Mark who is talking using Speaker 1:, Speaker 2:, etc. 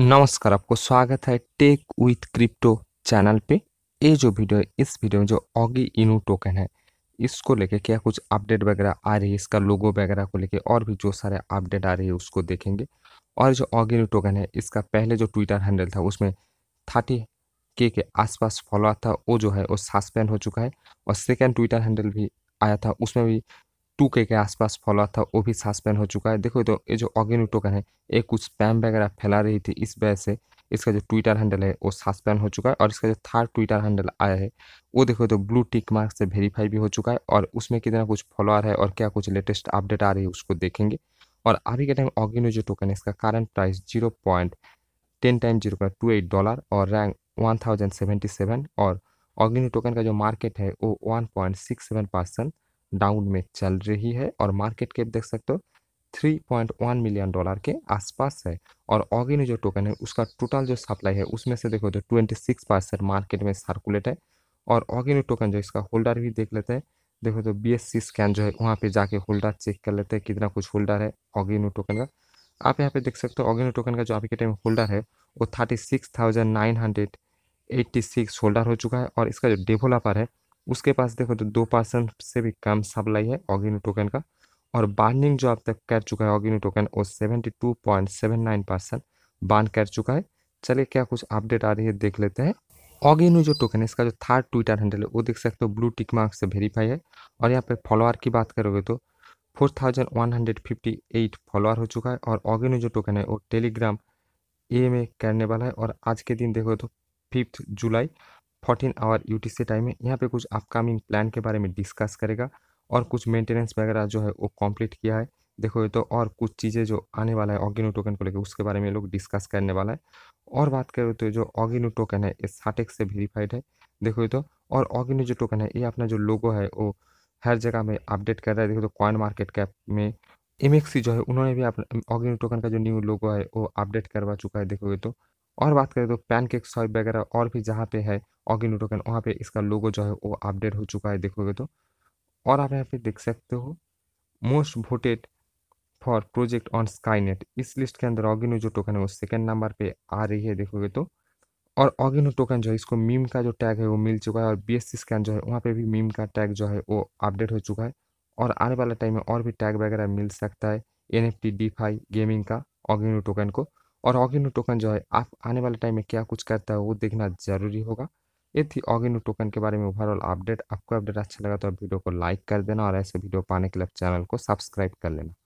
Speaker 1: नमस्कार आपको स्वागत है टेक विथ क्रिप्टो चैनल पे ये जो वीडियो है इस वीडियो में जो ऑगी इनू टोकन है इसको लेके क्या कुछ अपडेट वगैरह आ रही है इसका लोगो वगैरह को लेके और भी जो सारे अपडेट आ रही है उसको देखेंगे और जो ऑगी इनू टोकन है इसका पहले जो ट्विटर हैंडल था उसमें थर्टी के के आसपास फॉलोअर था वो जो है वो सस्पेंड हो चुका है और सेकेंड ट्विटर हैंडल भी आया था उसमें भी टू के आसपास फॉलो था वो भी सस्पेंड हो चुका है देखो तो ये जो ऑगेनु टोकन है ये कुछ स्पैम वगैरह फैला रही थी इस वजह से इसका जो ट्विटर हैंडल है वो सस्पेंड हो चुका है और इसका जो थर्ड ट्विटर हैंडल आया है वो देखो तो ब्लू टिक मार्क से वेरीफाई भी हो चुका है और उसमें कितना कुछ फॉलोअर है और क्या कुछ लेटेस्ट अपडेट आ रही है उसको देखेंगे और अभी के टाइम ऑगिनो जो टोकन है इसका current price zero point ten time zero point two eight dollar और rank one thousand seventy seven और ऑगिनो टोकन का जो मार्केट है वो one point six seven percent down में चल रही है और मार्केट कैप देख सकते हो 3.1 मिलियन डॉलर के आसपास है और ऑगिन जो टोकन है उसका टोटल जो सप्लाई है उसमें से देखो तो 26 परसेंट मार्केट में सर्कुलेट है और ऑगिन टोकन जो इसका होल्डर भी देख लेते हैं देखो तो बी एस सी स्कैन जो है वहाँ पे जाके होल्डर चेक कर लेते हैं कितना कुछ होल्डर है ऑगिन टोकन का आप यहाँ पे देख सकते हो ऑगिन टोकन का जो आपके टाइम होल्डर है वो thirty six thousand nine hundred eighty six holder हो चुका है और इसका जो डेवलपर है उसके पास देखो तो दो परसेंट से भी कम सप्लाई है ऑगिनो टोकन का और बार्निंग जो अब तक कर चुका है ऑगिनो टोकन वो seventy two point seven nine percent burn कर चुका है चलिए क्या कुछ अपडेट आ रही है देख लेते हैं ऑगिनो जो टोकन है इसका जो थर्ड ट्विटर हैंडल है वो देख सकते हो ब्लू टिक मार्क से वेरीफाई है और यहाँ पे फॉलोअर की बात करोगे तो 4158 फॉलोअर हो चुका है और ऑगिनो जो टोकन है वो टेलीग्राम ए में करने वाला है और आज के दिन देखो तो fifth July fourteen hour U T time है यहाँ पे कुछ अपकमिंग प्लान के बारे में डिस्कस करेगा और कुछ मेंटेनेंस वगैरह जो है वो कंप्लीट किया है देखो ये तो और कुछ चीज़ें जो आने वाला है ऑगिनो टोकन को लेकर उसके बारे में लोग डिस्कस करने वाला है और बात करें तो जो ऑगिनो टोकन है ये साटेक से वेरीफाइड है देखो ये तो और ऑगिनो जो टोकन है ये अपना जो लोगो है वो हर जगह में अपडेट कर रहा है देखो तो कॉइन मार्केट कैप में एम जो है उन्होंने भी अपना ऑगिनो टोकन का जो न्यू लोगो है वो अपडेट करवा चुका है देखोगे तो और बात करें तो पैन केक सॉइप वगैरह और भी जहाँ पे है ऑगिनो टोकन वहाँ पे इसका लोगो जो है वो अपडेट हो चुका है देखोगे तो और आप यहाँ पे देख सकते हो most voted for project on Skynet इस लिस्ट के अंदर ऑगिनो जो टोकन है वो सेकेंड नंबर पे आ रही है देखोगे तो और ऑगिनो टोकन जो है इसको मीम का जो टैग है वो मिल चुका है और बी एस स्कैन जो है वहाँ पे भी मीम का टैग जो है वो अपडेट हो चुका है और आने वाला टाइम में और भी टैग वगैरह मिल सकता है N F T DeFi gaming का ऑगिनो टोकन को और ऑगिनो टोकन जो है आप आने वाले टाइम में क्या कुछ करता है वो देखना ज़रूरी होगा ये थी ऑगिनो टोकन के बारे में ओवरऑल अपडेट आपको अपडेट अच्छा लगा तो वीडियो को लाइक कर देना और ऐसे वीडियो पाने के लिए चैनल को सब्सक्राइब कर लेना